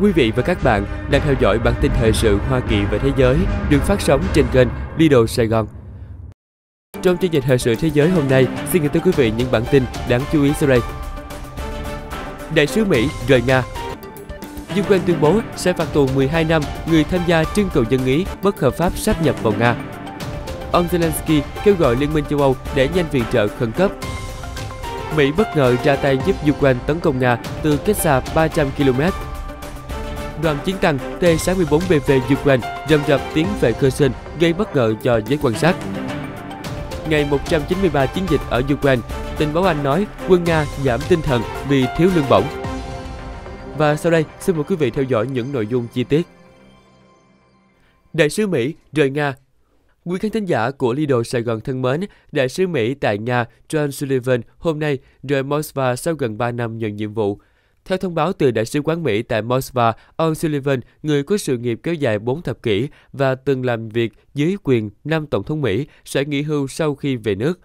Quý vị và các bạn đang theo dõi bản tin thời sự Hoa Kỳ và thế giới được phát sóng trên kênh Lido Sài Gòn. Trong chương trình thời sự thế giới hôm nay, xin gửi tới quý vị những bản tin đáng chú ý sau đây. Đại sứ Mỹ rời Nga Ukraine tuyên bố sẽ phạt tù 12 năm người tham gia trưng cầu dân ý bất hợp pháp sáp nhập vào Nga. Ông Zelensky kêu gọi Liên minh châu Âu để nhanh viện trợ khẩn cấp. Mỹ bất ngờ ra tay giúp Ukraine tấn công Nga từ cách xa 300 km đoàn chiến tăng T-64BV Ukraine rầm rập tiến về Kherson gây bất ngờ cho giới quan sát. Ngày 193 chiến dịch ở Ukraine, tình báo Anh nói quân Nga giảm tinh thần vì thiếu lương bổng. Và sau đây, xin mời quý vị theo dõi những nội dung chi tiết. Đại sứ Mỹ rời Nga Quý khán thính giả của Lido Sài Gòn thân mến, đại sứ Mỹ tại Nga John Sullivan hôm nay rời Moscow sau gần 3 năm nhận nhiệm vụ. Theo thông báo từ Đại sứ quán Mỹ tại Moskva, ông Sullivan, người có sự nghiệp kéo dài 4 thập kỷ và từng làm việc dưới quyền năm Tổng thống Mỹ, sẽ nghỉ hưu sau khi về nước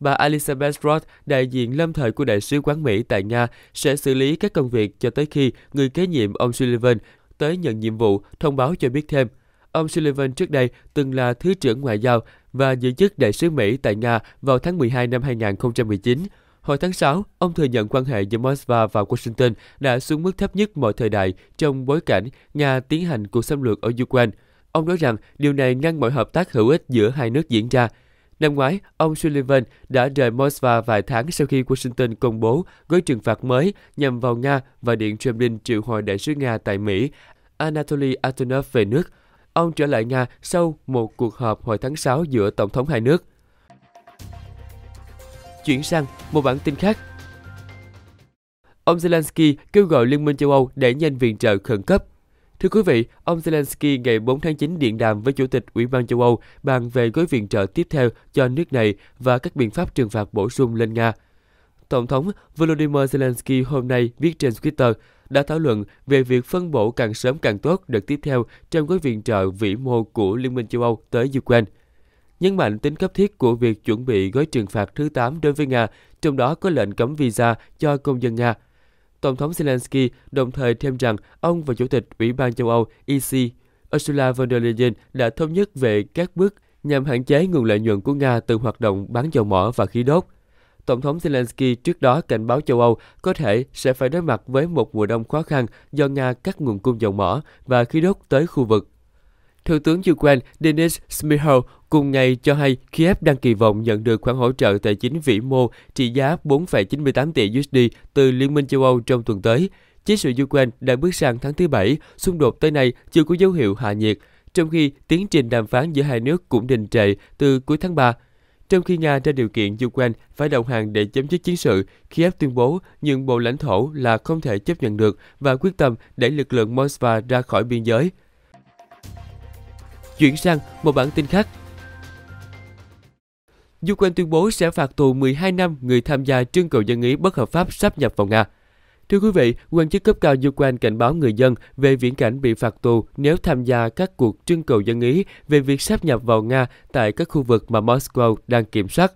bà Elizabeth Roth, đại diện lâm thời của Đại sứ quán Mỹ tại Nga, sẽ xử lý các công việc cho tới khi người kế nhiệm ông Sullivan tới nhận nhiệm vụ, thông báo cho biết thêm. Ông Sullivan trước đây từng là Thứ trưởng Ngoại giao và giữ chức Đại sứ Mỹ tại Nga vào tháng 12 năm 2019. Hồi tháng 6, ông thừa nhận quan hệ giữa Moscow và Washington đã xuống mức thấp nhất mọi thời đại trong bối cảnh Nga tiến hành cuộc xâm lược ở Ukraine. Ông nói rằng điều này ngăn mọi hợp tác hữu ích giữa hai nước diễn ra. Năm ngoái, ông Sullivan đã rời Moscow vài tháng sau khi Washington công bố gói trừng phạt mới nhằm vào Nga và Điện Kremlin triệu hồi đại sứ Nga tại Mỹ, Anatoly Antonov về nước. Ông trở lại Nga sau một cuộc họp hồi tháng 6 giữa tổng thống hai nước. Chuyển sang một bản tin khác. Ông Zelensky kêu gọi Liên minh châu Âu để nhanh viện trợ khẩn cấp. Thưa quý vị, ông Zelensky ngày 4 tháng 9 điện đàm với Chủ tịch Ủy ban châu Âu bàn về gói viện trợ tiếp theo cho nước này và các biện pháp trừng phạt bổ sung lên Nga. Tổng thống Volodymyr Zelensky hôm nay viết trên Twitter đã thảo luận về việc phân bổ càng sớm càng tốt đợt tiếp theo trong gói viện trợ vĩ mô của Liên minh châu Âu tới Ukraine nhấn mạnh tính cấp thiết của việc chuẩn bị gói trừng phạt thứ 8 đối với Nga, trong đó có lệnh cấm visa cho công dân Nga. Tổng thống Zelensky đồng thời thêm rằng ông và Chủ tịch Ủy ban châu Âu EC Ursula von der Leyen đã thống nhất về các bước nhằm hạn chế nguồn lợi nhuận của Nga từ hoạt động bán dầu mỏ và khí đốt. Tổng thống Zelensky trước đó cảnh báo châu Âu có thể sẽ phải đối mặt với một mùa đông khó khăn do Nga cắt nguồn cung dầu mỏ và khí đốt tới khu vực. Thủ tướng Ukraine Denis Smihal cùng ngày cho hay Kiev đang kỳ vọng nhận được khoản hỗ trợ tài chính vĩ mô trị giá 4,98 tỷ USD từ Liên minh châu Âu trong tuần tới. Chiến sự Ukraine đã bước sang tháng thứ Bảy, xung đột tới nay chưa có dấu hiệu hạ nhiệt, trong khi tiến trình đàm phán giữa hai nước cũng đình trệ từ cuối tháng 3. Trong khi Nga ra điều kiện Ukraine phải đầu hàng để chấm dứt chiến sự, Kiev tuyên bố những bộ lãnh thổ là không thể chấp nhận được và quyết tâm đẩy lực lượng Moscow ra khỏi biên giới – Chuyển sang một bản tin khác. Ukraine tuyên bố sẽ phạt tù 12 năm người tham gia trưng cầu dân ý bất hợp pháp sắp nhập vào Nga. Thưa quý vị, quan chức cấp cao Ukraine cảnh báo người dân về viễn cảnh bị phạt tù nếu tham gia các cuộc trưng cầu dân ý về việc sắp nhập vào Nga tại các khu vực mà Moscow đang kiểm soát.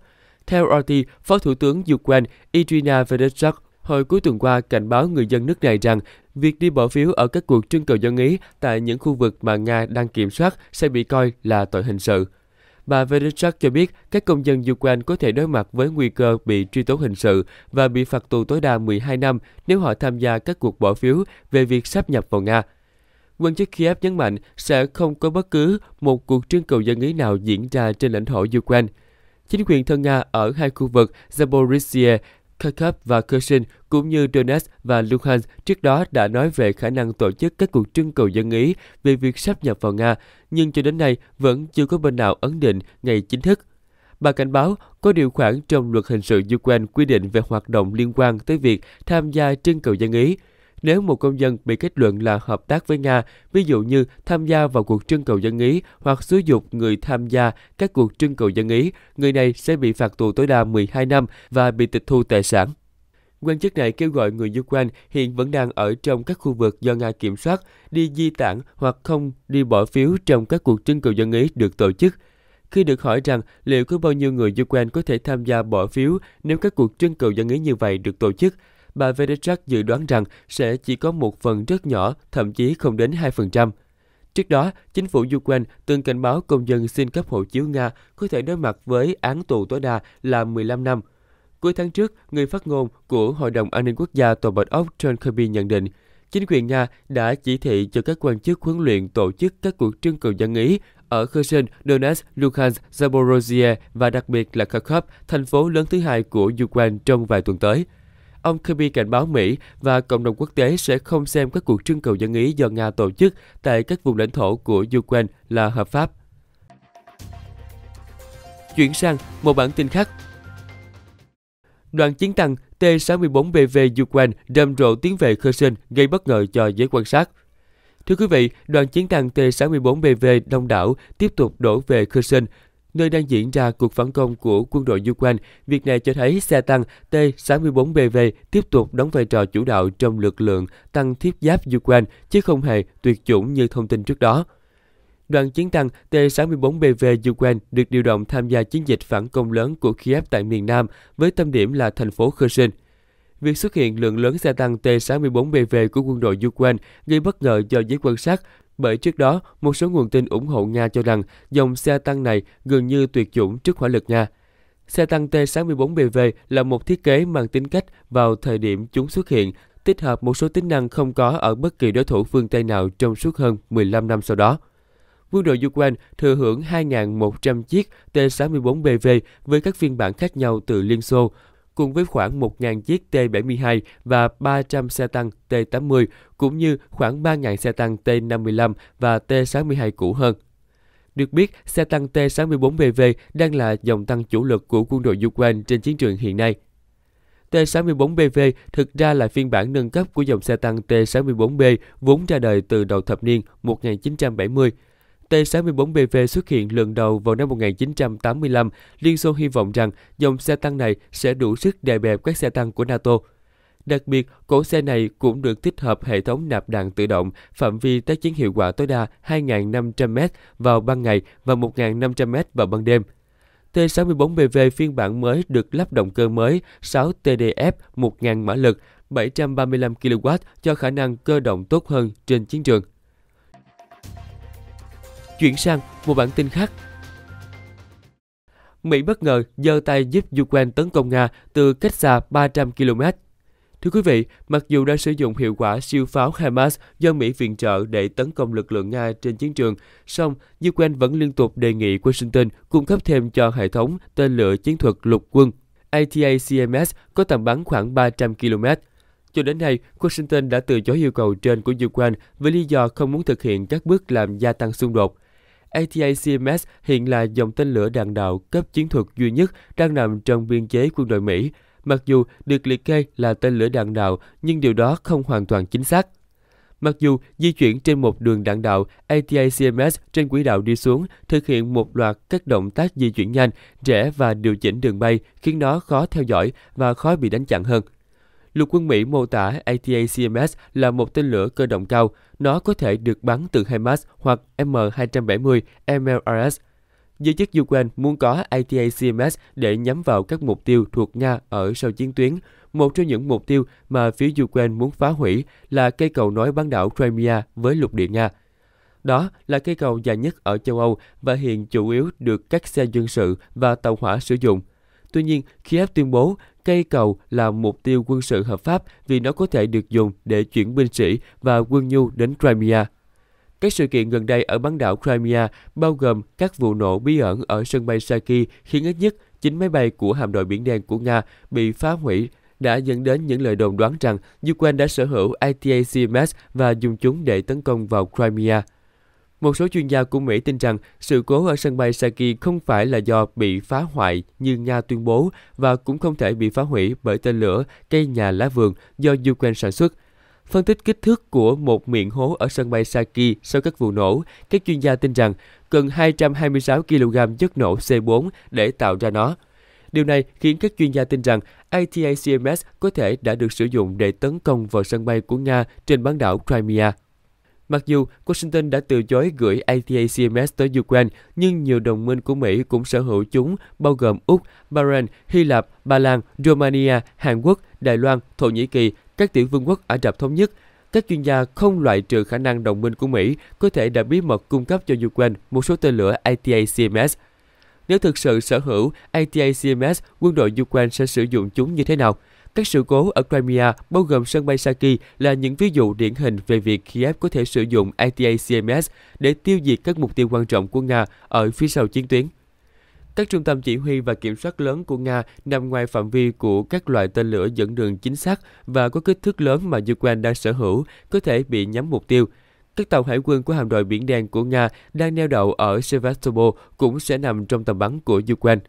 Theo RT, Phó Thủ tướng Ukraine Irina Vereshchuk Hồi cuối tuần qua cảnh báo người dân nước này rằng việc đi bỏ phiếu ở các cuộc trưng cầu dân Ý tại những khu vực mà Nga đang kiểm soát sẽ bị coi là tội hình sự. Bà Vedichak cho biết các công dân Ukraine có thể đối mặt với nguy cơ bị truy tố hình sự và bị phạt tù tối đa 12 năm nếu họ tham gia các cuộc bỏ phiếu về việc sáp nhập vào Nga. Quân chức Kiev nhấn mạnh sẽ không có bất cứ một cuộc trưng cầu dân Ý nào diễn ra trên lãnh thổ Ukraine. Chính quyền thân Nga ở hai khu vực Zaporizhia Kharkov và Kherson cũng như Donetsk và Luhansk trước đó đã nói về khả năng tổ chức các cuộc trưng cầu dân ý về việc sắp nhập vào Nga, nhưng cho đến nay vẫn chưa có bên nào ấn định ngày chính thức. Bà cảnh báo có điều khoản trong luật hình sự Ukraine quy định về hoạt động liên quan tới việc tham gia trưng cầu dân ý, nếu một công dân bị kết luận là hợp tác với Nga, ví dụ như tham gia vào cuộc trưng cầu dân ý hoặc xúi dục người tham gia các cuộc trưng cầu dân ý, người này sẽ bị phạt tù tối đa 12 năm và bị tịch thu tài sản. Quan chức này kêu gọi người Ukraine hiện vẫn đang ở trong các khu vực do Nga kiểm soát đi di tản hoặc không đi bỏ phiếu trong các cuộc trưng cầu dân ý được tổ chức. Khi được hỏi rằng liệu có bao nhiêu người Ukraine có thể tham gia bỏ phiếu nếu các cuộc trưng cầu dân ý như vậy được tổ chức, bà Vedechak dự đoán rằng sẽ chỉ có một phần rất nhỏ, thậm chí không đến 2%. Trước đó, chính phủ Ukraine từng cảnh báo công dân xin cấp hộ chiếu Nga có thể đối mặt với án tù tối đa là 15 năm. Cuối tháng trước, người phát ngôn của Hội đồng An ninh Quốc gia Tòa Bạch Ốc John Kirby nhận định, chính quyền Nga đã chỉ thị cho các quan chức huấn luyện tổ chức các cuộc trưng cầu dân ý ở Kherson, Donetsk, Luhansk, Zaporozhye và đặc biệt là Kharkov, thành phố lớn thứ hai của Ukraine trong vài tuần tới – Ông Kirby cảnh báo Mỹ và cộng đồng quốc tế sẽ không xem các cuộc trưng cầu dân ý do Nga tổ chức tại các vùng lãnh thổ của Ukraine là hợp pháp. Chuyển sang một bản tin khác. Đoàn chiến tăng T-64BV Ukraine đâm rộ tiến về Kherson gây bất ngờ cho giới quan sát. Thưa quý vị, đoàn chiến tăng T-64BV đông đảo tiếp tục đổ về Kherson nơi đang diễn ra cuộc phản công của quân đội Ukraine. Việc này cho thấy xe tăng T-64BV tiếp tục đóng vai trò chủ đạo trong lực lượng tăng thiết giáp Ukraine, chứ không hề tuyệt chủng như thông tin trước đó. Đoàn chiến tăng T-64BV Ukraine được điều động tham gia chiến dịch phản công lớn của Kiev tại miền Nam với tâm điểm là thành phố Kherson. Việc xuất hiện lượng lớn xe tăng T-64BV của quân đội Ukraine gây bất ngờ cho giới quan sát bởi trước đó, một số nguồn tin ủng hộ Nga cho rằng dòng xe tăng này gần như tuyệt chủng trước hỏa lực Nga. Xe tăng T-64BV là một thiết kế mang tính cách vào thời điểm chúng xuất hiện, tích hợp một số tính năng không có ở bất kỳ đối thủ phương Tây nào trong suốt hơn 15 năm sau đó. Quân đội Ukraine thừa hưởng 2.100 chiếc T-64BV với các phiên bản khác nhau từ Liên Xô, cùng với khoảng 1.000 chiếc T-72 và 300 xe tăng T-80, cũng như khoảng 3.000 xe tăng T-55 và T-62 cũ hơn. Được biết, xe tăng T-64BV đang là dòng tăng chủ lực của quân đội Ukraine trên chiến trường hiện nay. T-64BV thực ra là phiên bản nâng cấp của dòng xe tăng T-64B vốn ra đời từ đầu thập niên 1970, T64BV xuất hiện lần đầu vào năm 1985, Liên Xô hy vọng rằng dòng xe tăng này sẽ đủ sức đè bẹp các xe tăng của NATO. Đặc biệt, cổ xe này cũng được tích hợp hệ thống nạp đạn tự động, phạm vi tác chiến hiệu quả tối đa 2.500m vào ban ngày và 1.500m vào ban đêm. T64BV phiên bản mới được lắp động cơ mới 6 TDF 1.000 mã lực, 735 kW cho khả năng cơ động tốt hơn trên chiến trường. Chuyển sang một bản tin khác. Mỹ bất ngờ giơ tay giúp Ukraine tấn công Nga từ cách xa 300 km. Thưa quý vị, mặc dù đã sử dụng hiệu quả siêu pháo HIMARS do Mỹ viện trợ để tấn công lực lượng Nga trên chiến trường, song Ukraine vẫn liên tục đề nghị Washington cung cấp thêm cho hệ thống tên lửa chiến thuật lục quân ATACMS có tầm bắn khoảng 300 km. Cho đến nay, Washington đã từ chối yêu cầu trên của Ukraine với lý do không muốn thực hiện các bước làm gia tăng xung đột. ATACMS hiện là dòng tên lửa đạn đạo cấp chiến thuật duy nhất đang nằm trong biên chế quân đội Mỹ, mặc dù được liệt kê là tên lửa đạn đạo nhưng điều đó không hoàn toàn chính xác. Mặc dù di chuyển trên một đường đạn đạo, ATACMS trên quỹ đạo đi xuống thực hiện một loạt các động tác di chuyển nhanh, rẻ và điều chỉnh đường bay khiến nó khó theo dõi và khó bị đánh chặn hơn. Lục quân Mỹ mô tả ATACMS là một tên lửa cơ động cao. Nó có thể được bắn từ HIMARS hoặc M270 MLRS. Giới chức Ukraine muốn có ATACMS để nhắm vào các mục tiêu thuộc Nga ở sau chiến tuyến. Một trong những mục tiêu mà phía Ukraine muốn phá hủy là cây cầu nối bán đảo Crimea với lục địa Nga. Đó là cây cầu dài nhất ở châu Âu và hiện chủ yếu được các xe dân sự và tàu hỏa sử dụng – Tuy nhiên, Kiev tuyên bố cây cầu là mục tiêu quân sự hợp pháp vì nó có thể được dùng để chuyển binh sĩ và quân nhu đến Crimea. Các sự kiện gần đây ở bán đảo Crimea bao gồm các vụ nổ bí ẩn ở sân bay Saki khiến ít nhất 9 máy bay của hạm đội Biển Đen của Nga bị phá hủy đã dẫn đến những lời đồn đoán rằng Ukraine đã sở hữu ITACMS và dùng chúng để tấn công vào Crimea. Một số chuyên gia của Mỹ tin rằng sự cố ở sân bay Saki không phải là do bị phá hoại như Nga tuyên bố và cũng không thể bị phá hủy bởi tên lửa cây nhà lá vườn do Ukraine sản xuất. Phân tích kích thước của một miệng hố ở sân bay Saki sau các vụ nổ, các chuyên gia tin rằng cần 226 kg chất nổ C4 để tạo ra nó. Điều này khiến các chuyên gia tin rằng ATACMS có thể đã được sử dụng để tấn công vào sân bay của Nga trên bán đảo Crimea. Mặc dù Washington đã từ chối gửi ATACMS tới Ukraine, nhưng nhiều đồng minh của Mỹ cũng sở hữu chúng, bao gồm Úc, Bahrain, Hy Lạp, Ba Lan, Romania, Hàn Quốc, Đài Loan, Thổ Nhĩ Kỳ, các tiểu vương quốc Ả Rập Thống Nhất. Các chuyên gia không loại trừ khả năng đồng minh của Mỹ có thể đã bí mật cung cấp cho Ukraine một số tên lửa ATACMS. Nếu thực sự sở hữu ATACMS, quân đội Ukraine sẽ sử dụng chúng như thế nào? Các sự cố ở Crimea, bao gồm sân bay Saki, là những ví dụ điển hình về việc Kiev có thể sử dụng ATACMS để tiêu diệt các mục tiêu quan trọng của Nga ở phía sau chiến tuyến. Các trung tâm chỉ huy và kiểm soát lớn của Nga nằm ngoài phạm vi của các loại tên lửa dẫn đường chính xác và có kích thước lớn mà Ukraine đang sở hữu có thể bị nhắm mục tiêu. Các tàu hải quân của hạm đội Biển Đen của Nga đang neo đậu ở Sevastopol cũng sẽ nằm trong tầm bắn của Ukraine.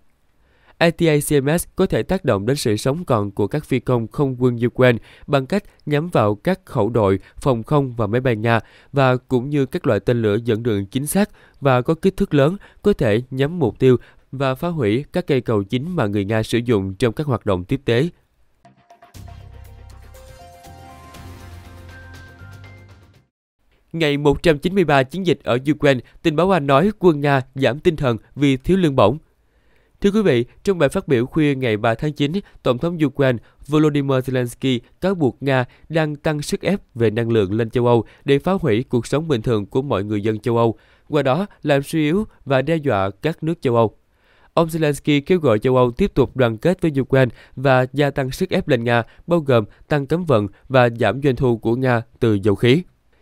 ATACMS có thể tác động đến sự sống còn của các phi công không quân Ukraine bằng cách nhắm vào các khẩu đội, phòng không và máy bay Nga và cũng như các loại tên lửa dẫn đường chính xác và có kích thước lớn có thể nhắm mục tiêu và phá hủy các cây cầu chính mà người Nga sử dụng trong các hoạt động tiếp tế. Ngày 193 chiến dịch ở Ukraine, tình báo Anh nói quân Nga giảm tinh thần vì thiếu lương bổng. Thưa quý vị, trong bài phát biểu khuya ngày 3 tháng 9, Tổng thống Ukraine Volodymyr Zelensky cáo buộc Nga đang tăng sức ép về năng lượng lên châu Âu để phá hủy cuộc sống bình thường của mọi người dân châu Âu, qua đó làm suy yếu và đe dọa các nước châu Âu. Ông Zelensky kêu gọi châu Âu tiếp tục đoàn kết với Ukraine và gia tăng sức ép lên Nga, bao gồm tăng cấm vận và giảm doanh thu của Nga từ dầu khí.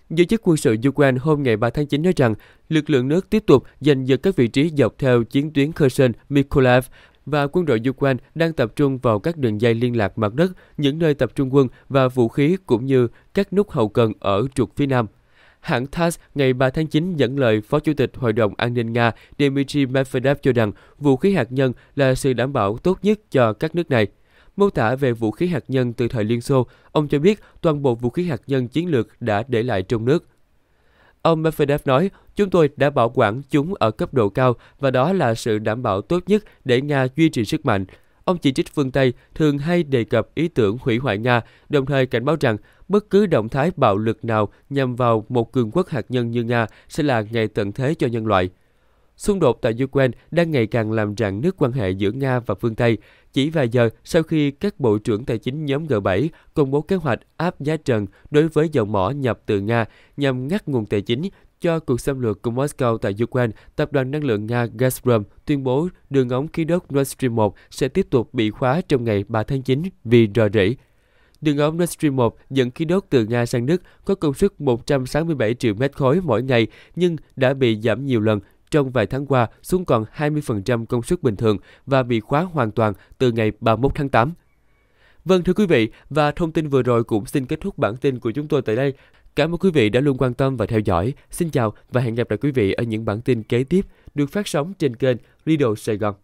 Giới chức quân sự Ukraine hôm ngày 3 tháng 9 nói rằng lực lượng nước tiếp tục giành giật các vị trí dọc theo chiến tuyến Kherson Mykolaiv và quân đội Ukraine đang tập trung vào các đường dây liên lạc mặt đất, những nơi tập trung quân và vũ khí cũng như các nút hậu cần ở trục phía nam. Hãng TASS ngày 3 tháng 9 dẫn lời Phó Chủ tịch Hội đồng An ninh Nga Dmitry Medvedev cho rằng vũ khí hạt nhân là sự đảm bảo tốt nhất cho các nước này. Mô tả về vũ khí hạt nhân từ thời Liên Xô, ông cho biết toàn bộ vũ khí hạt nhân chiến lược đã để lại trong nước. Ông Medvedev nói, chúng tôi đã bảo quản chúng ở cấp độ cao và đó là sự đảm bảo tốt nhất để Nga duy trì sức mạnh. Ông chỉ trích phương Tây thường hay đề cập ý tưởng hủy hoại Nga, đồng thời cảnh báo rằng bất cứ động thái bạo lực nào nhằm vào một cường quốc hạt nhân như Nga sẽ là ngày tận thế cho nhân loại. Xung đột tại Ukraine đang ngày càng làm rạn nứt quan hệ giữa Nga và phương Tây. Chỉ vài giờ sau khi các bộ trưởng tài chính nhóm G7 công bố kế hoạch áp giá trần đối với dầu mỏ nhập từ Nga nhằm ngắt nguồn tài chính cho cuộc xâm lược của Moscow tại Ukraine, tập đoàn năng lượng Nga Gazprom tuyên bố đường ống khí đốt Nord Stream 1 sẽ tiếp tục bị khóa trong ngày 3 tháng 9 vì rò rỉ. Đường ống Nord Stream 1 dẫn khí đốt từ Nga sang Đức có công suất 167 triệu mét khối mỗi ngày nhưng đã bị giảm nhiều lần trong vài tháng qua xuống còn 20% công suất bình thường và bị khóa hoàn toàn từ ngày 31 tháng 8. Vâng thưa quý vị, và thông tin vừa rồi cũng xin kết thúc bản tin của chúng tôi tại đây. Cảm ơn quý vị đã luôn quan tâm và theo dõi. Xin chào và hẹn gặp lại quý vị ở những bản tin kế tiếp được phát sóng trên kênh Radio Sài Gòn.